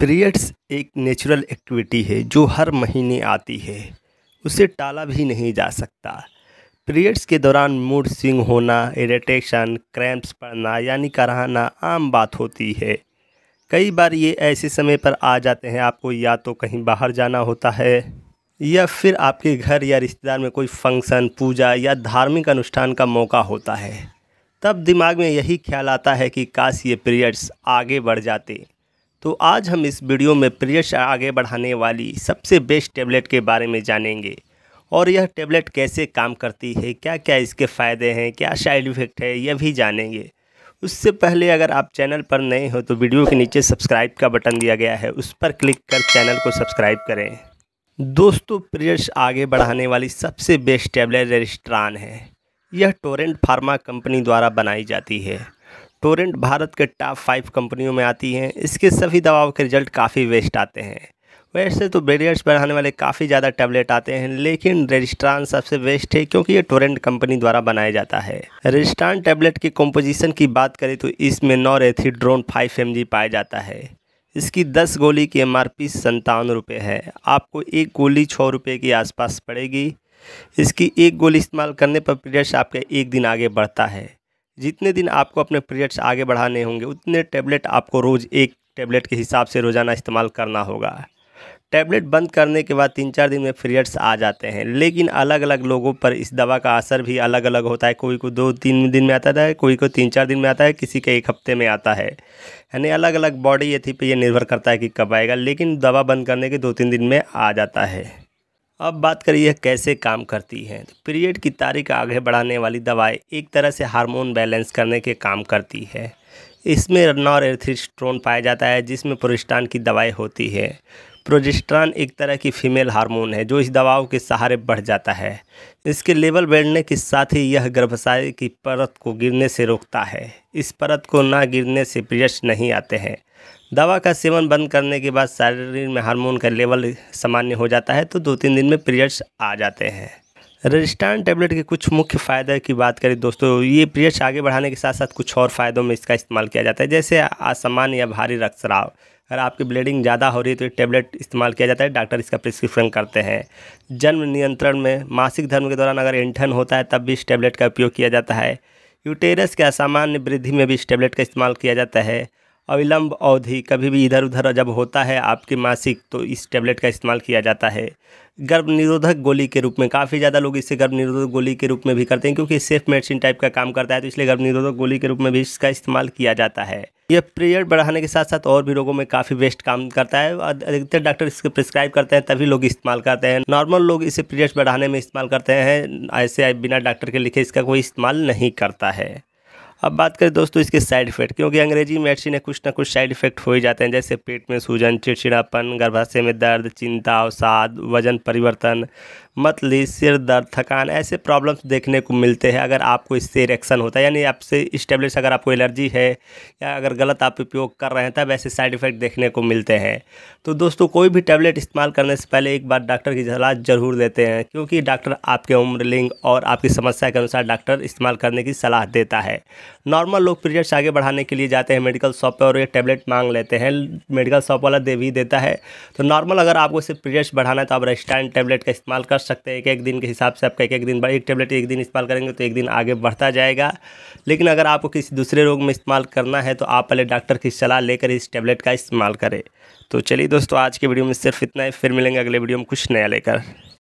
periods एक natural activity है जो हर महीने आती है उसे टाला भी नहीं जा सकता पीरियड्स के दौरान मूड स्विंग होना इरेटेशन क्रैम्प्स पड़ना यानी कराहना आम बात होती है कई बार ये ऐसे समय पर आ जाते हैं आपको या तो कहीं बाहर जाना होता है या फिर आपके घर या रिश्तेदार में कोई फंक्शन पूजा या धार्मिक अनुष्ठान का मौका होता है तब दिमाग में यही ख्याल आता है कि काश ये पीरियड्स आगे बढ़ जाते तो आज हम इस वीडियो में प्रेशर आगे बढ़ाने वाली सबसे बेस्ट टैबलेट के बारे में जानेंगे और यह टैबलेट कैसे काम करती है क्या क्या इसके फ़ायदे हैं क्या साइड इफ़ेक्ट है यह भी जानेंगे उससे पहले अगर आप चैनल पर नए हो तो वीडियो के नीचे सब्सक्राइब का बटन दिया गया है उस पर क्लिक कर चैनल को सब्सक्राइब करें दोस्तों प्रेयर्स आगे बढ़ाने वाली सबसे बेस्ट टैबलेट रेजिस्ट्रान है यह टोरेंट फार्मा कंपनी द्वारा बनाई जाती है टोरेंट भारत के टॉप फाइव कंपनियों में आती हैं इसके सभी दवाओं के रिजल्ट काफ़ी वेस्ट आते हैं वैसे तो बैरियर्स बढ़ाने वाले काफ़ी ज़्यादा टैबलेट आते हैं लेकिन रेजिस्ट्रान सबसे बेस्ट है क्योंकि ये टोरेंट कंपनी द्वारा बनाया जाता है रेजिस्ट्रान टैबलेट की कंपोजिशन की बात करें तो इसमें रेथी ड्रोन फाइव एम पाया जाता है इसकी दस गोली की एम आर पी रुपये है आपको एक गोली छः रुपये के आसपास पड़ेगी इसकी एक गोली इस्तेमाल करने पर पीरियड्स आपके एक दिन आगे बढ़ता है जितने दिन आपको अपने पीरियड्स आगे बढ़ाने होंगे उतने टैबलेट आपको रोज़ एक टैबलेट के हिसाब से रोज़ाना इस्तेमाल करना होगा टैबलेट बंद करने के बाद तीन चार दिन में पीरियड्स आ जाते हैं लेकिन अलग अलग लोगों पर इस दवा का असर भी अलग अलग होता है कोई को दो तीन दिन में आता है कोई को तीन चार दिन में आता है किसी के एक हफ्ते में आता है यानी अलग अलग बॉडी ये थी पे ये निर्भर करता है कि कब आएगा लेकिन दवा बंद करने के दो तीन दिन में आ जाता है अब बात करिए कैसे काम करती है तो पीरियड की तारीख आगे बढ़ाने वाली दवाएं एक तरह से हार्मोन बैलेंस करने के काम करती है इसमें रनॉर एथिस्ट्रोन पाया जाता है जिसमें प्रोस्टान की दवाई होती है प्रोजेस्ट्रॉन एक तरह की फीमेल हार्मोन है जो इस दबाव के सहारे बढ़ जाता है इसके लेवल बढ़ने के साथ ही यह गर्भाशय की परत को गिरने से रोकता है इस परत को ना गिरने से पीरियड्स नहीं आते हैं दवा का सेवन बंद करने के बाद शरीर में हार्मोन का लेवल सामान्य हो जाता है तो दो तीन दिन में पीरियड्स आ जाते हैं रजिस्ट्रान टेबलेट के कुछ मुख्य फ़ायदे की बात करें दोस्तों ये पीरियड्स आगे बढ़ाने के साथ साथ कुछ और फ़ायदों में इसका इस्तेमाल किया जाता है जैसे असामान्य या भारी रक्तस्राव अगर आपकी ब्लीडिंग ज़्यादा हो रही है तो टेबलेट इस्तेमाल किया जाता है डॉक्टर इसका प्रिस्क्रिप्शन करते हैं जन्म नियंत्रण में मासिक धर्म के दौरान अगर इंठन होता है तब भी इस टेबलेट का उपयोग किया जाता है यूटेरस के असामान्य वृद्धि में भी इस टेबलेट का इस्तेमाल किया जाता है अविलंब अवधि कभी भी इधर उधर जब होता है आपकी मासिक तो इस टेबलेट का इस्तेमाल किया जाता है गर्भ निरोधक गोली के रूप में काफ़ी ज़्यादा लोग इसे गर्भ निरोधक गोली के रूप में भी करते हैं क्योंकि सेफ मेडिसिन टाइप का काम करता है तो इसलिए गर्भ निरोधक गोली के रूप में भी इसका इस्तेमाल किया जाता है यह पीरियड बढ़ाने के साथ साथ और भी रोगों में काफ़ी बेस्ट काम करता है अधिकतर डॉक्टर इसके प्रिस्क्राइब करते हैं तभी लोग इस्तेमाल करते हैं नॉर्मल लोग इसे पीरियड्स बढ़ाने में इस्तेमाल करते हैं ऐसे बिना डॉक्टर के लिखे इसका कोई इस्तेमाल नहीं करता है अब बात करें दोस्तों इसके साइड इफेक्ट क्योंकि अंग्रेजी मेडिसिन में कुछ ना कुछ साइड इफेक्ट हो ही जाते हैं जैसे पेट में सूजन चिड़चिड़ापन गर्भाशय में दर्द चिंता अवसाद वजन परिवर्तन मतली सिर दर्द थकान ऐसे प्रॉब्लम्स देखने को मिलते हैं अगर आपको इससे रिएक्शन होता है यानी आपसे इस्टेब्लिश अगर आपको एलर्जी है या अगर गलत आप उपयोग कर रहे हैं तब ऐसे साइड इफ़ेक्ट देखने को मिलते हैं तो दोस्तों कोई भी टैबलेट इस्तेमाल करने से पहले एक बार डॉक्टर की सलाह ज़रूर देते हैं क्योंकि डॉक्टर आपके उम्र लिंग और आपकी समस्या के अनुसार डॉक्टर इस्तेमाल करने की सलाह देता है नॉर्मल लोग पीरियड्स आगे बढ़ाने के लिए जाते हैं मेडिकल शॉप पर और ये टैबलेट मांग लेते हैं मेडिकल शॉप वाला दे भी देता है तो नॉर्मल अगर आपको सिर्फ पीरियड्स बढ़ाना है तो आप रेस्टाइन टैबलेट का इस्तेमाल कर सकते हैं एक एक दिन के हिसाब से आपका एक एक दिन एक टेबलेट एक दिन इस्तेमाल करेंगे तो एक दिन आगे बढ़ता जाएगा लेकिन अगर आपको किसी दूसरे रोग में इस्तेमाल करना है तो आप पहले डॉक्टर की सलाह लेकर इस टैबलेट का इस्तेमाल करें तो चलिए दोस्तों आज के वीडियो में सिर्फ इतना ही फिर मिलेंगे अगले वीडियो में कुछ नया लेकर